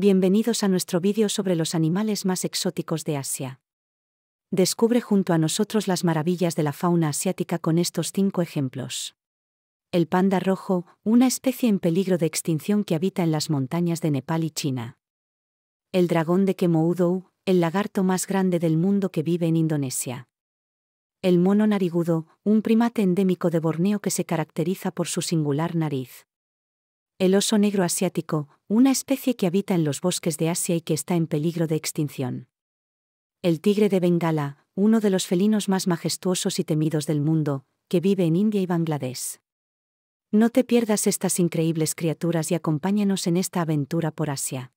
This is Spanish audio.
Bienvenidos a nuestro vídeo sobre los animales más exóticos de Asia. Descubre junto a nosotros las maravillas de la fauna asiática con estos cinco ejemplos. El panda rojo, una especie en peligro de extinción que habita en las montañas de Nepal y China. El dragón de Kemoudou, el lagarto más grande del mundo que vive en Indonesia. El mono narigudo, un primate endémico de Borneo que se caracteriza por su singular nariz. El oso negro asiático, una especie que habita en los bosques de Asia y que está en peligro de extinción. El tigre de Bengala, uno de los felinos más majestuosos y temidos del mundo, que vive en India y Bangladesh. No te pierdas estas increíbles criaturas y acompáñanos en esta aventura por Asia.